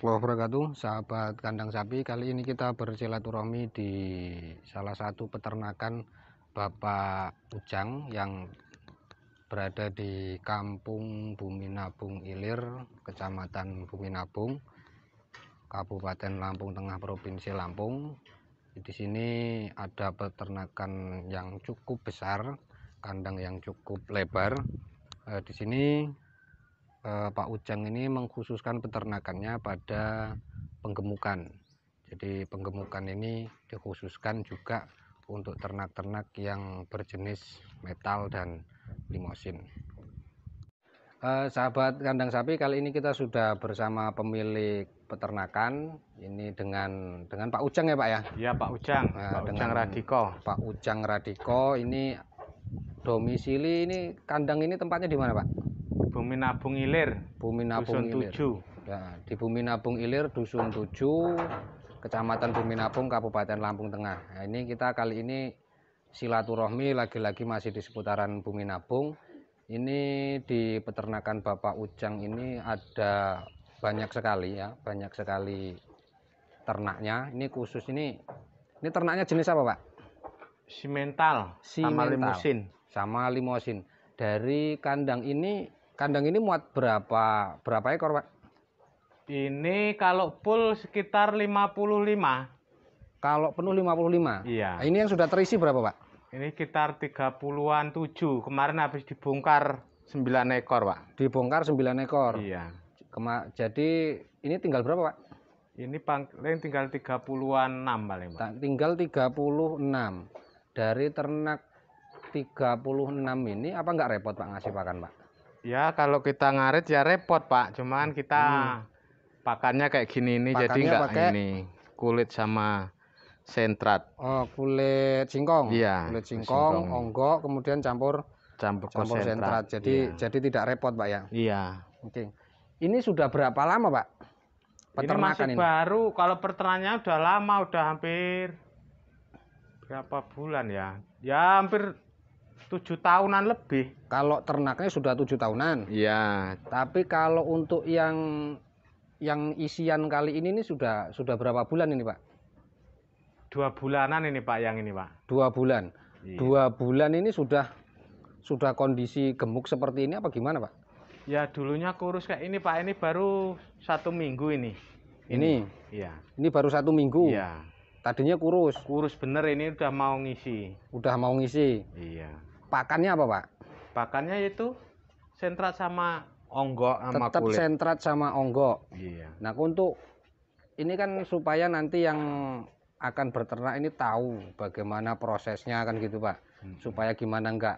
warahmatullahi wabarakatuh sahabat kandang sapi kali ini kita bersilaturahmi di salah satu peternakan Bapak Ujang yang berada di Kampung Bumi Nabung Ilir Kecamatan Bumi Nabung Kabupaten Lampung Tengah Provinsi Lampung di sini ada peternakan yang cukup besar kandang yang cukup lebar eh, di sini Eh, Pak Ujang ini mengkhususkan peternakannya pada penggemukan. Jadi penggemukan ini dikhususkan juga untuk ternak-ternak yang berjenis metal dan limosin. Eh, sahabat kandang sapi, kali ini kita sudah bersama pemilik peternakan ini dengan dengan Pak Ujang ya Pak ya? Iya Pak Ujang, nah, Pak Ujang Radiko. Pak Ujang Radiko ini domisili ini kandang ini tempatnya di mana Pak? Bumi Nabung Ilir, Bumi Nabung Dusun Ilir. 7. Ya, di Bumi Nabung Ilir Dusun 7, Kecamatan Bumi Nabung, Kabupaten Lampung Tengah. Nah, ini kita kali ini silaturahmi lagi-lagi masih di seputaran Bumi Nabung. Ini di peternakan Bapak Ujang ini ada banyak sekali ya, banyak sekali ternaknya. Ini khusus ini ini ternaknya jenis apa, Pak? Simental, Simental sama limosin. Sama limosin. Dari kandang ini Kandang ini muat berapa berapa ekor, Pak? Ini kalau full sekitar 55. Kalau penuh 55? Iya. Nah, ini yang sudah terisi berapa, Pak? Ini sekitar 30-an 7. Kemarin habis dibongkar 9 ekor, Pak. Dibongkar 9 ekor? Iya. Kema jadi ini tinggal berapa, Pak? Ini paling tinggal 30-an 6 paling, Pak. Tinggal 36. Dari ternak 36 ini apa enggak repot, Pak, ngasih pakan, Pak? Ya kalau kita ngarit ya repot pak, cuman kita hmm. pakannya kayak gini ini, pakannya jadi nggak pakai... ini kulit sama sentrat. Oh kulit singkong. Iya. Kulit singkong, singkong. onggok, kemudian campur campur, campur sentrat. sentrat. Jadi iya. jadi tidak repot pak ya. Iya. Oke. Ini sudah berapa lama pak? Peternakan ini masih ini. baru. Kalau peternaknya sudah lama, udah hampir berapa bulan ya? Ya hampir tujuh tahunan lebih. Kalau ternaknya sudah tujuh tahunan. Iya. Tapi kalau untuk yang yang isian kali ini ini sudah sudah berapa bulan ini pak? Dua bulanan ini pak yang ini pak. Dua bulan. Iya. Dua bulan ini sudah sudah kondisi gemuk seperti ini apa gimana pak? Ya dulunya kurus kayak ini pak ini baru satu minggu ini. Ini. Iya. Ini baru satu minggu. Iya tadinya kurus kurus bener ini udah mau ngisi udah mau ngisi iya pakannya apa pak pakannya itu sentrat sama onggok sama tetap sentrat sama onggok iya nah untuk ini kan supaya nanti yang akan berternak ini tahu bagaimana prosesnya kan gitu pak hmm. supaya gimana enggak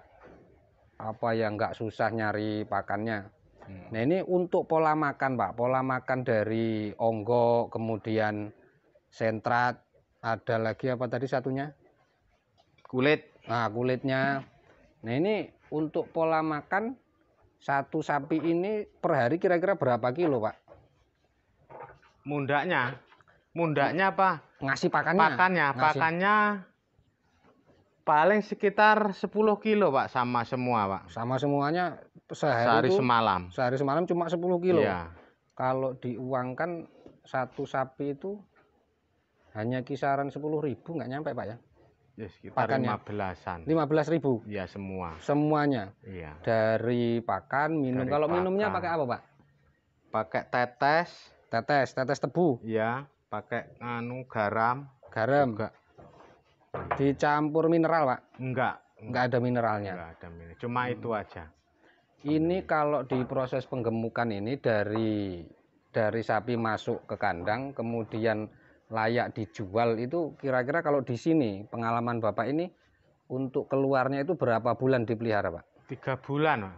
apa yang enggak susah nyari pakannya nah ini untuk pola makan pak pola makan dari onggok kemudian sentrat ada lagi apa tadi satunya kulit nah kulitnya Nah ini untuk pola makan satu sapi ini per hari kira-kira berapa kilo pak? Mundaknya, mundaknya apa? Ngasih pakannya. Pakannya, Ngasih. pakannya paling sekitar 10 kilo pak sama semua pak. Sama semuanya sehari, sehari itu, semalam. Sehari semalam cuma 10 kilo. Iya. Kalau diuangkan satu sapi itu hanya kisaran sepuluh ribu nggak nyampe pak ya? Ya, lima pakannya. 15-an. ribu? Ya, semua. Semuanya? Iya. Dari pakan, minum. Dari Kalau pakan. minumnya pakai apa, Pak? Pakai tetes. Tetes, tetes tebu? Iya, pakai anu garam. Garam? Juga. Dicampur mineral, Pak? Enggak. Enggak ada mineralnya? Enggak ada mineral. Cuma hmm. itu aja. Ini kalau di proses penggemukan ini dari dari sapi masuk ke kandang, kemudian layak dijual itu kira-kira kalau di sini pengalaman Bapak ini untuk keluarnya itu berapa bulan dipelihara Pak? Tiga bulan.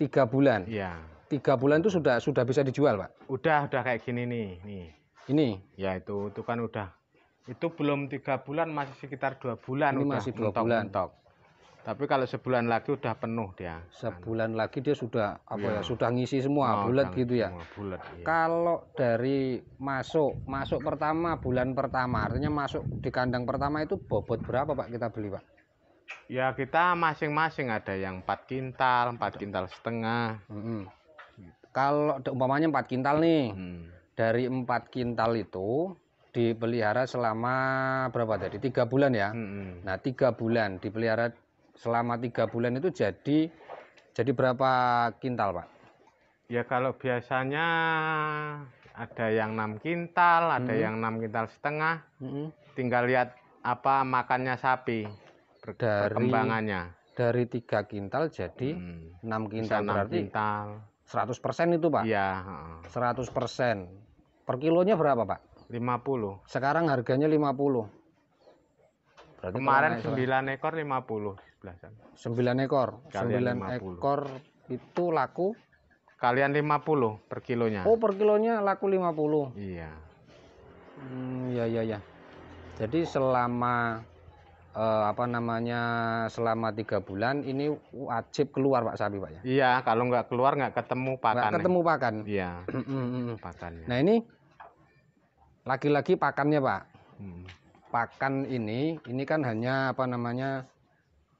Tiga bulan? Iya. Tiga bulan itu sudah sudah bisa dijual Pak? Udah, udah kayak gini nih. nih. Ini? Ya itu, itu kan udah. Itu belum tiga bulan, masih sekitar dua bulan. Ini udah, masih dua mentok, bulan. Mentok. Tapi kalau sebulan lagi udah penuh dia. Sebulan lagi dia sudah apa ya, ya sudah ngisi semua oh, bulat gitu ya. bulat. Iya. Kalau dari masuk masuk pertama bulan pertama artinya masuk di kandang pertama itu bobot berapa Pak kita beli Pak? Ya kita masing-masing ada yang empat kintal, 4 kintal setengah. -hmm. Kalau umpamanya empat kintal nih. hmm. Dari empat kintal itu dipelihara selama berapa tadi? Tiga bulan ya. -hmm. Nah, tiga bulan dipelihara selama tiga bulan itu jadi jadi berapa kintal pak? Ya kalau biasanya ada yang 6 kintal, ada hmm. yang 6 kintal setengah. Hmm. Tinggal lihat apa makannya sapi perkembangannya. Dari, dari kintal jadi hmm. 6 kintal Bisa 6 berarti kintal. 100% itu, Pak? Iya, heeh. 100%. Per kilonya berapa, Pak? 50. Sekarang harganya 50. Berarti kemarin 9 ekor 50 ya? belasan. 9 ekor. Kalian 9 50. ekor itu laku kalian 50 per kilonya. Oh, per kilonya laku 50. Iya. Hmm, ya ya ya. Jadi selama eh, apa namanya selama tiga bulan ini wajib keluar pak sapi pak ya? Iya, kalau nggak keluar nggak ketemu pakan. Nggak ketemu pakan. Iya. pakannya. Nah ini lagi-lagi pakannya pak. Hmm pakan ini ini kan hanya apa namanya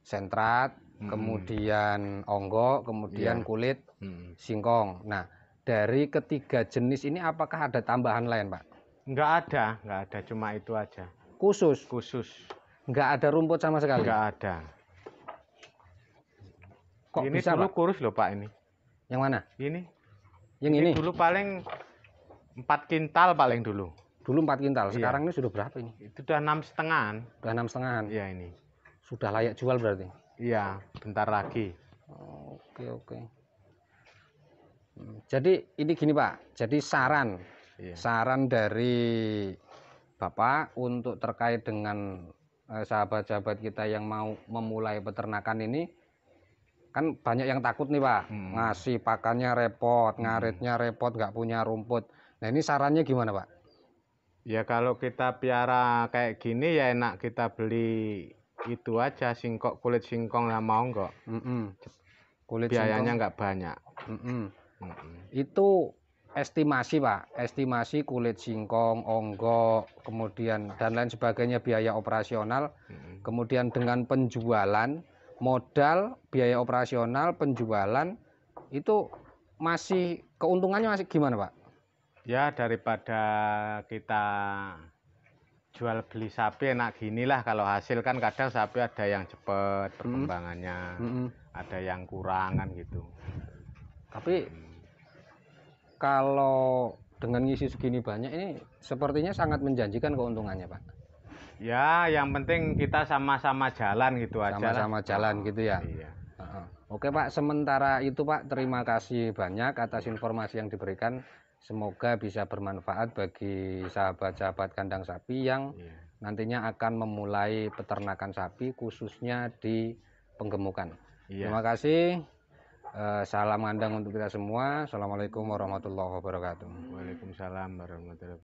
sentrat hmm. kemudian onggok kemudian yeah. kulit hmm. singkong nah dari ketiga jenis ini apakah ada tambahan lain pak nggak ada nggak ada cuma itu aja khusus khusus nggak ada rumput sama sekali nggak ada Kok ini bisa, dulu kurus loh pak ini yang mana ini yang ini, ini dulu paling empat kintal paling dulu Dulu empat kintal, iya. sekarang ini sudah berapa ini? Itu sudah enam setengah. Sudah enam setengah. Iya ini. Sudah layak jual berarti? Iya, bentar lagi. oke oke. Hmm, jadi ini gini Pak, jadi saran, iya. saran dari Bapak untuk terkait dengan eh, sahabat-sahabat kita yang mau memulai peternakan ini, kan banyak yang takut nih Pak, hmm. ngasih pakannya repot, ngaritnya hmm. repot, nggak punya rumput. Nah ini sarannya gimana Pak? Ya kalau kita piara kayak gini ya enak kita beli itu aja singkok kulit singkong lah mau nggak? Mm -mm. Kulit biayanya nggak banyak. Mm -mm. Mm -mm. Itu estimasi pak, estimasi kulit singkong, onggok, kemudian dan lain sebagainya biaya operasional, mm -mm. kemudian dengan penjualan modal, biaya operasional, penjualan itu masih keuntungannya masih gimana pak? ya daripada kita jual beli sapi enak gini lah kalau hasil kan kadang sapi ada yang cepet hmm. perkembangannya hmm. ada yang kurangan gitu tapi hmm. kalau dengan ngisi segini banyak ini sepertinya sangat menjanjikan keuntungannya pak ya yang penting kita sama-sama jalan gitu sama -sama aja sama-sama jalan gitu ya iya. Oke Pak, sementara itu Pak, terima kasih banyak atas informasi yang diberikan. Semoga bisa bermanfaat bagi sahabat-sahabat kandang sapi yang iya. nantinya akan memulai peternakan sapi khususnya di penggemukan. Iya. Terima kasih. Eh, salam kandang untuk kita semua. Assalamualaikum warahmatullahi wabarakatuh. Waalaikumsalam warahmatullahi wabarakatuh.